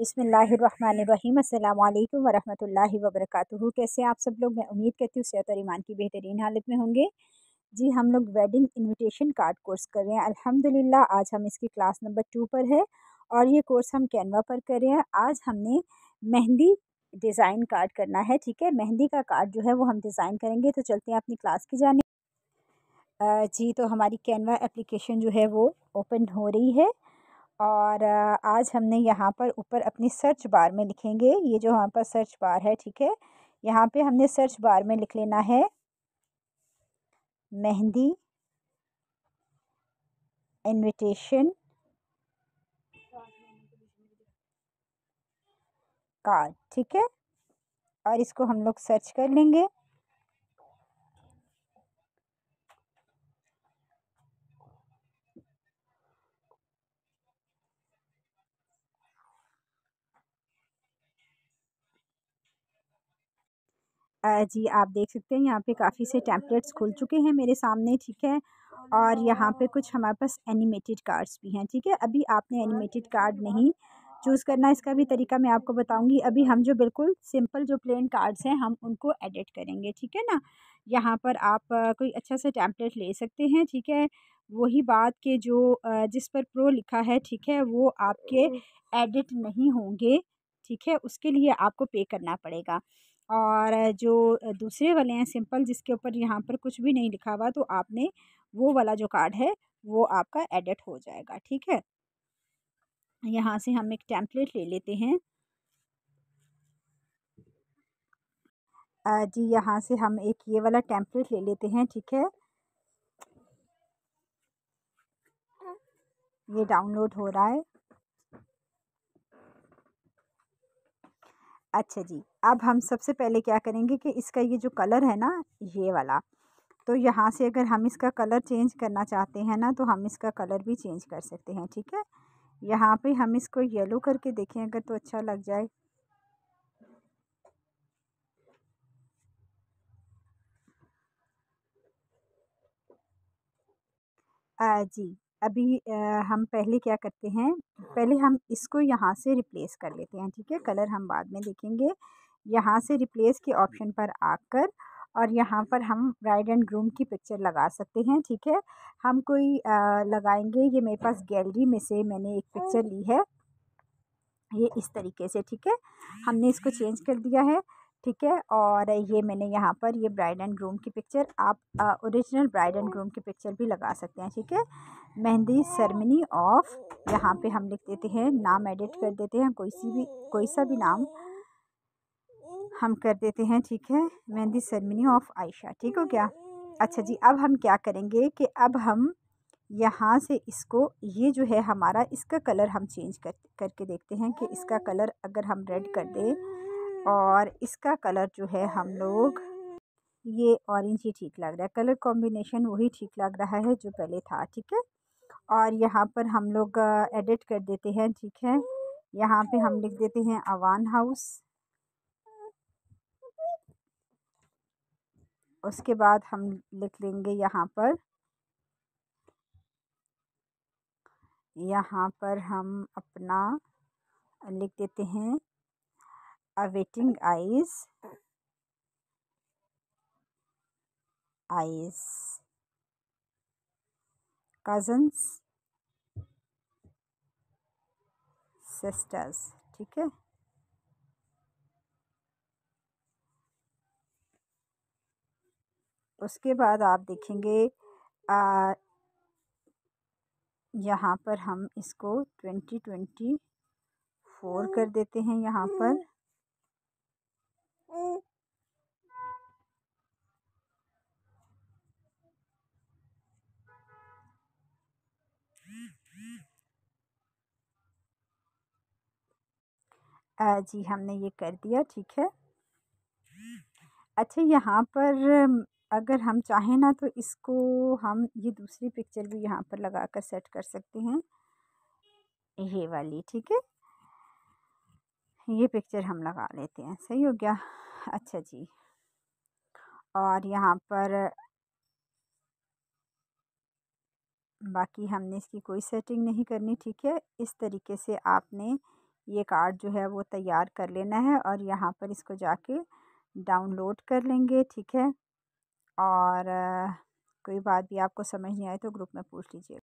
बसमीम अल्लाम वरहमल वबरक कैसे आप सब लोग मैं उम्मीद करती हूँ सेहत और ईमान की बेहतरीन हालत में होंगे जी हम लोग वेडिंग इनविटेशन कार्ड कोर्स कर रहे हैं अल्हम्दुलिल्लाह आज हम इसकी क्लास नंबर टू पर है और ये कोर्स हम कैनवा पर कर रहे हैं आज हमने मेहंदी डिज़ाइन कार्ड करना है ठीक है मेहंदी का कार्ड जो है वो हम डिज़ाइन करेंगे तो चलते हैं अपनी क्लास की जाने जी तो हमारी कैनवा एप्लीकेशन जो है वो ओपन हो रही है और आज हमने यहाँ पर ऊपर अपनी सर्च बार में लिखेंगे ये जो वहाँ पर सर्च बार है ठीक है यहाँ पे हमने सर्च बार में लिख लेना है मेहंदी इनविटेशन कार्ड ठीक है और इसको हम लोग सर्च कर लेंगे जी आप देख सकते हैं यहाँ पे काफ़ी से टैंपलेट्स खुल चुके हैं मेरे सामने ठीक है और यहाँ पे कुछ हमारे पास एनिमेटेड कार्ड्स भी हैं ठीक है अभी आपने एनिमेटेड कार्ड नहीं चूज़ करना इसका भी तरीका मैं आपको बताऊंगी अभी हम जो बिल्कुल सिंपल जो प्लेन कार्ड्स हैं हम उनको एडिट करेंगे ठीक है ना यहाँ पर आप कोई अच्छा सा टैंपलेट ले सकते हैं ठीक है वही बात के जो जिस पर प्रो लिखा है ठीक है वो आपके एडिट नहीं होंगे ठीक है उसके लिए आपको पे करना पड़ेगा और जो दूसरे वाले हैं सिंपल जिसके ऊपर यहाँ पर कुछ भी नहीं लिखा हुआ तो आपने वो वाला जो कार्ड है वो आपका एडिट हो जाएगा ठीक है यहाँ से हम एक टेम्पलेट ले लेते हैं जी यहाँ से हम एक ये वाला टेम्पलेट ले लेते हैं ठीक है ये डाउनलोड हो रहा है अच्छा जी अब हम सबसे पहले क्या करेंगे कि इसका ये जो कलर है ना ये वाला तो यहाँ से अगर हम इसका कलर चेंज करना चाहते हैं ना तो हम इसका कलर भी चेंज कर सकते हैं ठीक है यहाँ पे हम इसको येलो करके देखें अगर तो अच्छा लग जाए आ, जी अभी आ, हम पहले क्या करते हैं पहले हम इसको यहाँ से रिप्लेस कर लेते हैं ठीक है कलर हम बाद में देखेंगे यहाँ से रिप्लेस के ऑप्शन पर आकर और यहाँ पर हम ब्राइड एंड ग्रूम की पिक्चर लगा सकते हैं ठीक है हम कोई आ, लगाएंगे ये मेरे पास गैलरी में से मैंने एक पिक्चर ली है ये इस तरीके से ठीक है हमने इसको चेंज कर दिया है ठीक है और ये मैंने यहाँ पर ये ब्राइड एंड ग्रूम की पिक्चर आप ओरिजिनल ब्राइड एंड ग्रूम की पिक्चर भी लगा सकते हैं ठीक है मेहंदी सेरेमनी ऑफ यहाँ पे हम लिख देते हैं नाम एडिट कर देते हैं कोई सी भी कोई सा भी नाम हम कर देते हैं ठीक है मेहंदी सेरेमनी ऑफ आयशा ठीक हो गया अच्छा जी अब हम क्या करेंगे कि अब हम यहाँ से इसको ये जो है हमारा इसका कलर हम चेंज कर करके देखते हैं कि इसका कलर अगर हम रेड कर दें और इसका कलर जो है हम लोग ये ऑरेंज ही ठीक लग रहा है कलर कॉम्बिनेशन वही ठीक लग रहा है जो पहले था ठीक है और यहाँ पर हम लोग एडिट uh, कर देते हैं ठीक है यहाँ पे हम लिख देते हैं अवान हाउस उसके बाद हम लिख लेंगे यहाँ पर यहाँ पर हम अपना लिख देते हैं awaiting eyes eyes cousins sisters ठीक है उसके बाद आप देखेंगे यहाँ पर हम इसको ट्वेंटी ट्वेंटी फोर कर देते हैं यहाँ पर जी हमने ये कर दिया ठीक है अच्छा यहाँ पर अगर हम चाहें ना तो इसको हम ये दूसरी पिक्चर भी यहाँ पर लगा कर सेट कर सकते हैं ये वाली ठीक है ये पिक्चर हम लगा लेते हैं सही हो गया अच्छा जी और यहाँ पर बाकी हमने इसकी कोई सेटिंग नहीं करनी ठीक है इस तरीके से आपने ये कार्ड जो है वो तैयार कर लेना है और यहाँ पर इसको जाके डाउनलोड कर लेंगे ठीक है और कोई बात भी आपको समझ नहीं आए तो ग्रुप में पूछ लीजिए